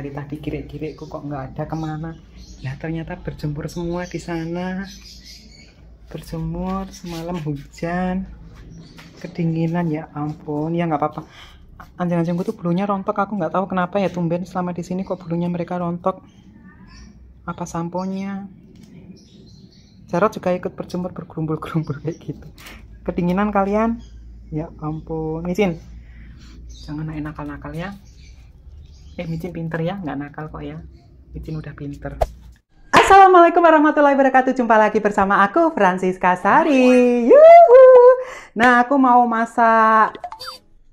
dari tadi kirek-kirekku kok nggak ada kemana nah ternyata berjemur semua di sana berjemur semalam hujan kedinginan ya ampun ya nggak apa-apa anjing-anjingku tuh bulunya rontok aku nggak tahu kenapa ya tumben selama di sini kok bulunya mereka rontok apa samponya Jarot juga ikut berjemur bergerumbul-gerumbul kayak gitu kedinginan kalian ya ampun izin jangan nakal-nakal ya eh micin pinter ya nggak nakal kok ya micin udah pinter Assalamualaikum warahmatullahi wabarakatuh. Jumpa lagi bersama aku Francisca Sari. Yuhu. Nah, aku mau masak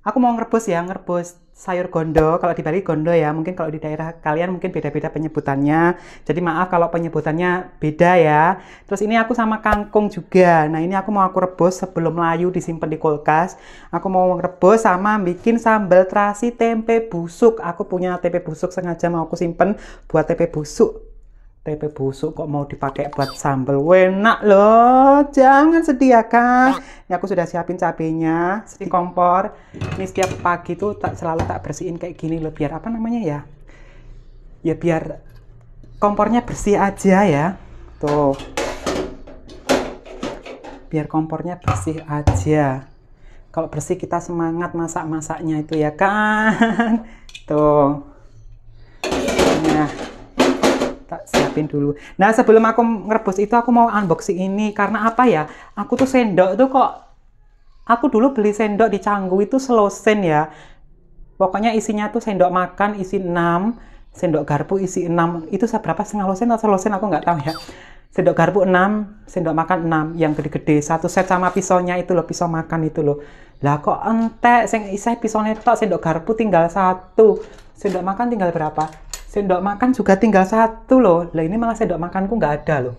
aku mau ngerebus ya, ngerebus sayur gondo kalau di Bali gondo ya mungkin kalau di daerah kalian mungkin beda-beda penyebutannya jadi maaf kalau penyebutannya beda ya terus ini aku sama kangkung juga nah ini aku mau aku rebus sebelum layu disimpan di kulkas aku mau rebus sama bikin sambal terasi tempe busuk aku punya tempe busuk sengaja mau aku simpen buat tempe busuk tempe busuk kok mau dipakai buat sambal enak loh jangan sediakan ya, ya, ini aku sudah siapin cabenya di kompor ini setiap pagi tuh tak selalu tak bersihin kayak gini loh biar apa namanya ya ya biar kompornya bersih aja ya tuh biar kompornya bersih aja kalau bersih kita semangat masak-masaknya itu ya kan tuh tak siapin dulu nah sebelum aku ngerebus itu aku mau unboxing ini karena apa ya aku tuh sendok tuh kok aku dulu beli sendok di Canggu itu selosen ya pokoknya isinya tuh sendok makan isi 6 sendok garpu isi 6 itu seberapa setengah losen atau selosen aku nggak tahu ya sendok garpu 6 sendok makan 6 yang gede-gede satu set sama pisaunya itu loh pisau makan itu loh lah kok entek sing isih pisau netok sendok garpu tinggal satu sendok makan tinggal berapa sendok makan juga tinggal satu loh lah ini malah sendok makanku nggak ada loh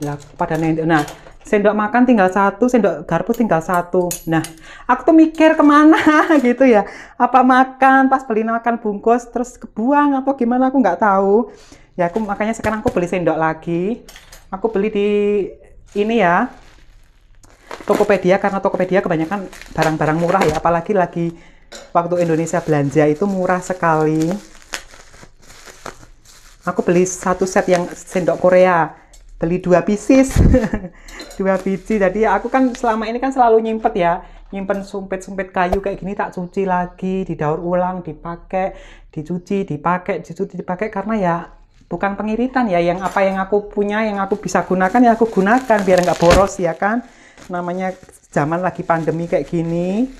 lah pada nendok nah sendok makan tinggal satu sendok garpu tinggal satu nah aku tuh mikir kemana gitu ya apa makan pas beli makan bungkus terus kebuang apa gimana aku nggak tahu ya aku makanya sekarang aku beli sendok lagi aku beli di ini ya Tokopedia karena Tokopedia kebanyakan barang-barang murah ya apalagi lagi waktu Indonesia belanja itu murah sekali aku beli satu set yang sendok Korea beli dua pieces dua biji jadi aku kan selama ini kan selalu nyimpet ya nyimpen sumpit-sumpit kayu kayak gini tak cuci lagi didaur ulang dipakai dicuci dipakai dicuci dipakai karena ya bukan pengiritan ya yang apa yang aku punya yang aku bisa gunakan ya aku gunakan biar nggak boros ya kan namanya zaman lagi pandemi kayak gini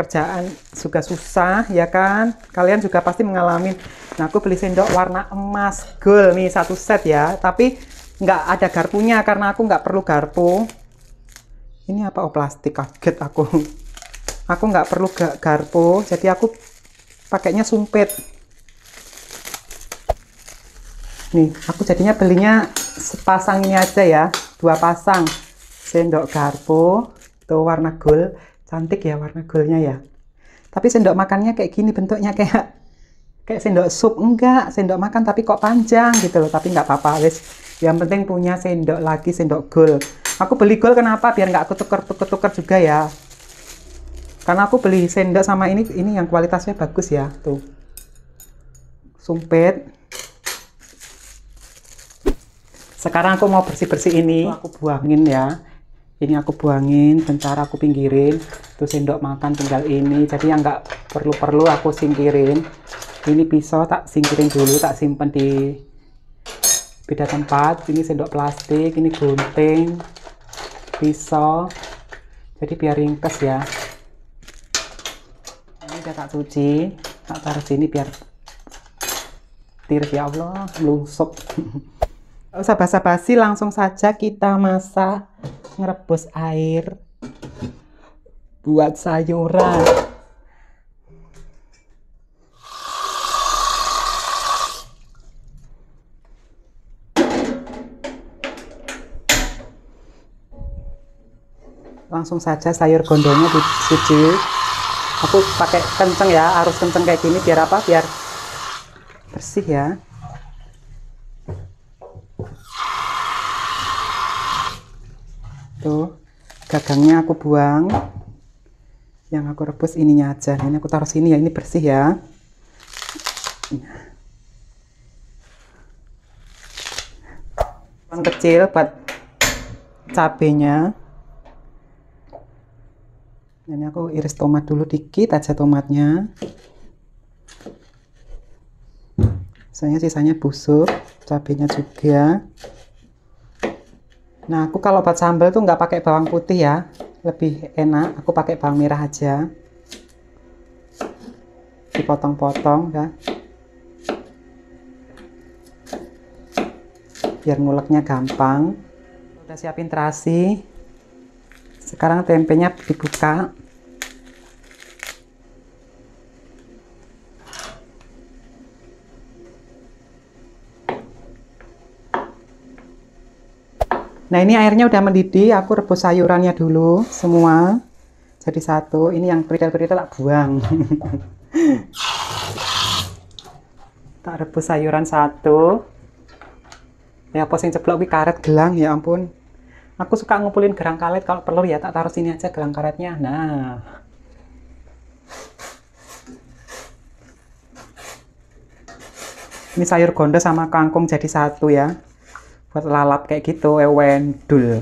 kerjaan juga susah ya kan kalian juga pasti mengalami nah aku beli sendok warna emas gold nih satu set ya tapi nggak ada garpunya karena aku nggak perlu garpu ini apa oh plastik kaget aku aku nggak perlu garpu jadi aku pakainya sumpit nih aku jadinya belinya sepasang ini aja ya dua pasang sendok garpu tuh warna gold Cantik ya warna goldnya ya. Tapi sendok makannya kayak gini bentuknya kayak kayak sendok sup enggak, sendok makan tapi kok panjang gitu loh. Tapi enggak apa-apa wes Yang penting punya sendok lagi sendok gold. Aku beli gold kenapa? Biar enggak aku tuker-tuker juga ya. Karena aku beli sendok sama ini ini yang kualitasnya bagus ya tuh. Sumpit sekarang aku mau bersih-bersih ini aku buangin ya ini aku buangin bentar aku pinggirin tuh sendok makan tinggal ini jadi yang nggak perlu-perlu aku singkirin ini pisau tak singkirin dulu tak simpen di beda tempat ini sendok plastik ini gunting pisau jadi biar ringkes ya ini udah tak cuci tak taruh sini biar tiris ya Allah lusuk usah basa-basi langsung saja kita masak ngerebus air buat sayuran langsung saja sayur gondolnya dicuci aku pakai kenceng ya harus kenceng kayak gini biar apa biar bersih ya tuh gagangnya aku buang yang aku rebus ininya aja ini aku taruh sini ya ini bersih ya Yang kecil buat cabenya ini aku iris tomat dulu dikit aja tomatnya soalnya sisanya busuk cabenya juga Nah, aku kalau buat sambal tuh nggak pakai bawang putih ya. Lebih enak, aku pakai bawang merah aja. Dipotong-potong ya. Biar nguleknya gampang. Udah siapin terasi. Sekarang tempenya dibuka. Nah ini airnya udah mendidih, aku rebus sayurannya dulu semua. Jadi satu, ini yang beritel-beritel tak buang. tak rebus sayuran satu. Ya posing ceplok karet gelang ya ampun. Aku suka ngumpulin gerang karet kalau perlu ya tak taruh sini aja gerang karetnya. Nah. Ini sayur gondok sama kangkung jadi satu ya buat lalap kayak gitu ewen dul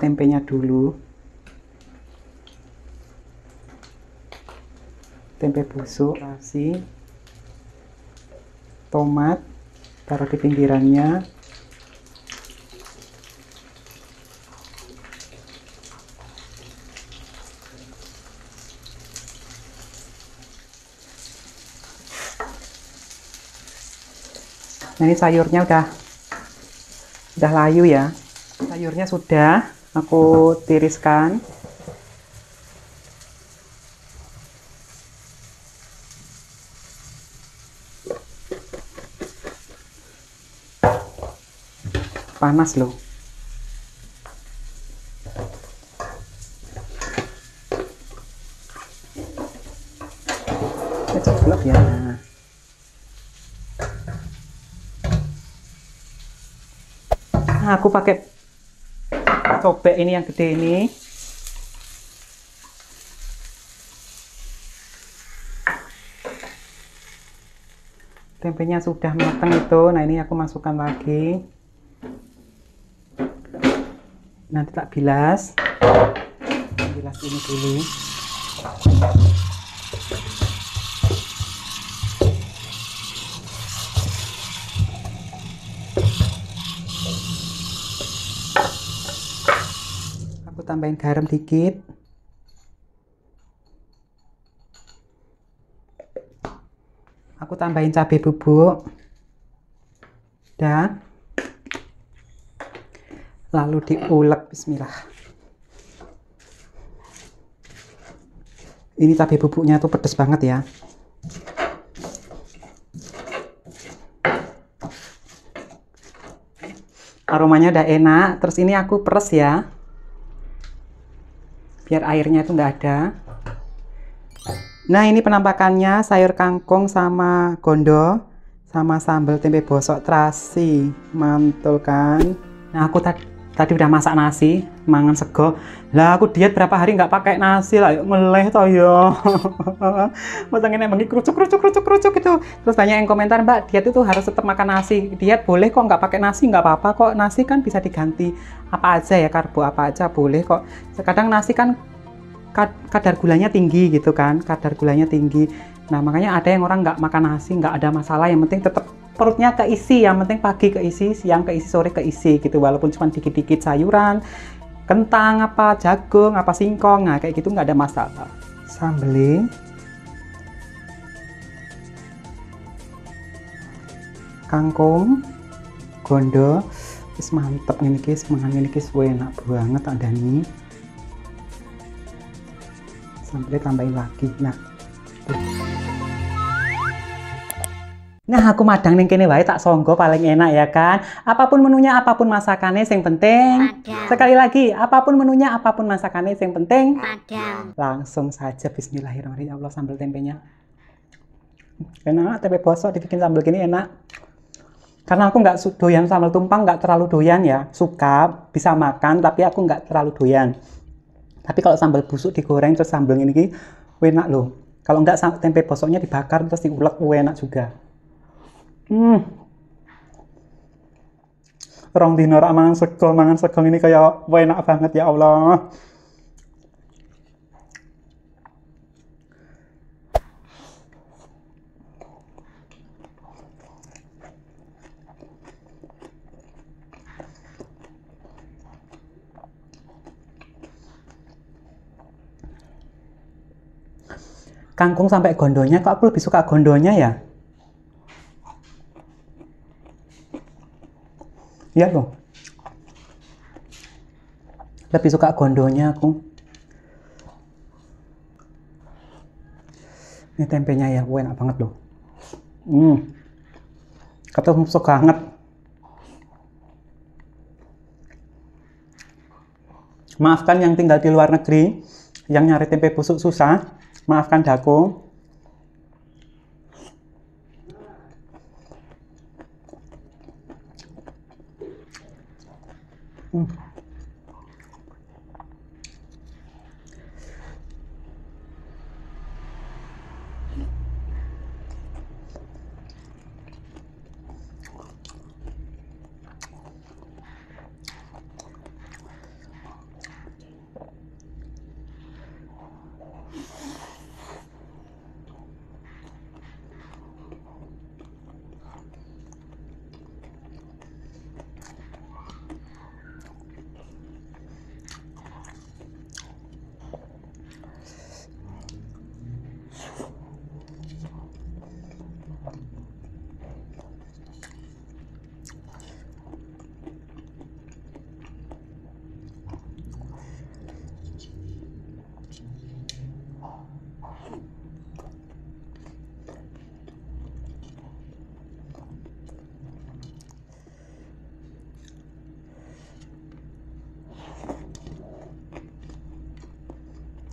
tempenya dulu tempe busuk kasih tomat taruh di pinggirannya Nah, ini sayurnya udah sudah layu ya sayurnya sudah aku tiriskan panas loh aku pakai cobek ini yang gede ini tempenya sudah matang itu nah ini aku masukkan lagi nanti tak bilas bilas ini dulu tambahin garam dikit aku tambahin cabai bubuk dan lalu diulek bismillah ini cabai bubuknya tuh pedes banget ya aromanya udah enak terus ini aku peres ya biar airnya itu enggak ada nah ini penampakannya sayur kangkung sama gondo sama sambal tempe bosok terasi mantul kan nah aku tadi tadi udah masak nasi mangan sego lah aku diet berapa hari nggak pakai nasi lah ngeleh toh yo masa ini bengi kerucuk kerucuk kerucuk kerucuk gitu terus tanya yang komentar mbak diet itu harus tetap makan nasi diet boleh kok nggak pakai nasi nggak apa-apa kok nasi kan bisa diganti apa aja ya karbo apa aja boleh kok kadang nasi kan kadar gulanya tinggi gitu kan kadar gulanya tinggi nah makanya ada yang orang nggak makan nasi nggak ada masalah yang penting tetap perutnya keisi yang penting pagi keisi siang keisi sore keisi gitu walaupun cuma dikit-dikit sayuran kentang apa jagung apa singkong nah kayak gitu nggak ada masalah sambelin kangkung gondo terus mantep ini guys mangan ini guys enak banget ada nih sambil tambahin lagi nah tuh. Nah, aku madang ning kene wae tak songgo paling enak ya kan. Apapun menunya, apapun masakannya yang penting. Madang. Sekali lagi, apapun menunya, apapun masakannya yang penting. Madang. Langsung saja bismillahirrahmanirrahim ya Allah sambal tempenya. Enak, tempe bosok dibikin sambal gini enak. Karena aku nggak doyan sambal tumpang, nggak terlalu doyan ya. Suka, bisa makan, tapi aku nggak terlalu doyan. Tapi kalau sambal busuk digoreng terus sambal ini, enak loh. Kalau nggak tempe bosoknya dibakar terus diulek, enak juga. Hmm. Rong dino rak mangan sego, mangan sego ini kayak enak banget ya Allah. Kangkung sampai gondonya kok aku lebih suka gondonya ya? Iya loh lebih suka gondonya aku ini tempenya ya gue enak banget loh hmm kata suka hangat. maafkan yang tinggal di luar negeri yang nyari tempe busuk susah maafkan daku o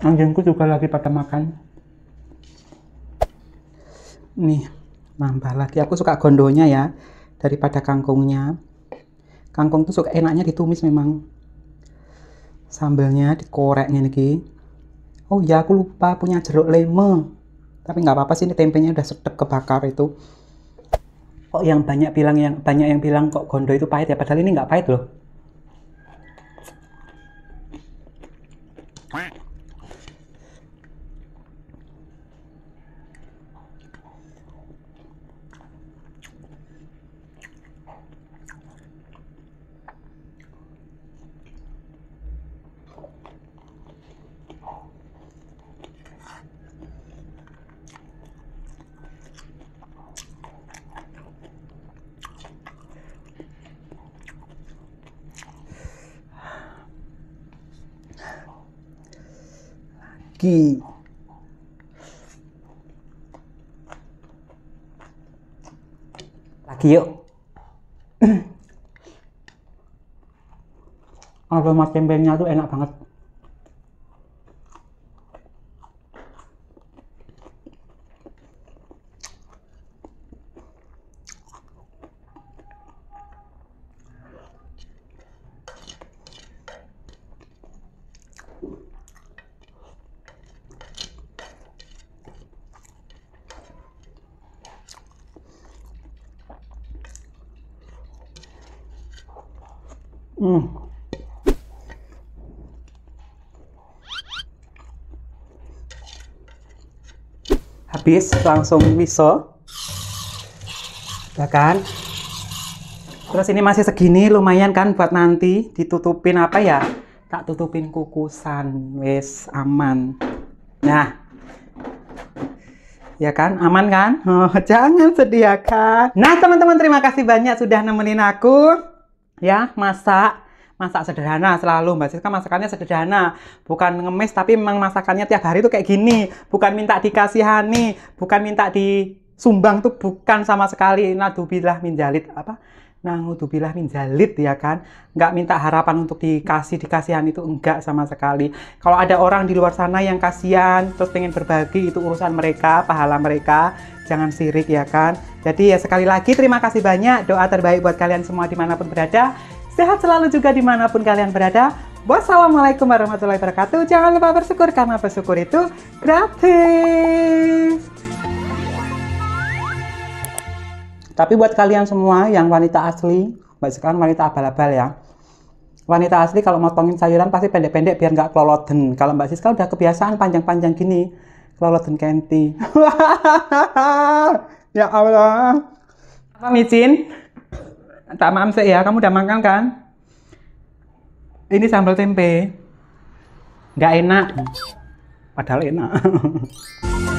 anjingku juga lagi pada makan nih nambah lagi aku suka gondonya ya daripada kangkungnya kangkung tuh suka enaknya ditumis memang sambelnya dikoreknya niki. oh ya aku lupa punya jeruk lemon. tapi nggak apa-apa sih ini tempenya udah sedap kebakar itu kok yang banyak bilang yang banyak yang bilang kok gondo itu pahit ya padahal ini nggak pahit loh lagi yuk aroma tempenya tuh enak banget Hmm. Habis langsung miso. Ya kan? Terus ini masih segini lumayan kan buat nanti ditutupin apa ya? Tak tutupin kukusan. Wes aman. Nah, ya kan aman kan oh, jangan sediakan nah teman-teman terima kasih banyak sudah nemenin aku ya masak masak sederhana selalu Mbak Siska masakannya sederhana bukan ngemis tapi memang masakannya tiap hari itu kayak gini bukan minta dikasihani bukan minta disumbang tuh bukan sama sekali nadubillah minjalit apa Nangudubillah minjalit ya kan nggak minta harapan untuk dikasih dikasihan itu enggak sama sekali kalau ada orang di luar sana yang kasihan terus pengen berbagi itu urusan mereka pahala mereka jangan sirik ya kan jadi ya sekali lagi terima kasih banyak doa terbaik buat kalian semua dimanapun berada sehat selalu juga dimanapun kalian berada wassalamualaikum warahmatullahi wabarakatuh jangan lupa bersyukur karena bersyukur itu gratis Tapi buat kalian semua yang wanita asli, mbak sekarang wanita abal-abal ya. Wanita asli kalau motongin sayuran pasti pendek-pendek biar nggak keloloten. Kalau Mbak Siska udah kebiasaan panjang-panjang gini, keloloten kenti. ya Allah. Apa micin? Tak maaf sih ya, kamu udah makan kan? Ini sambal tempe. Nggak enak. Padahal enak.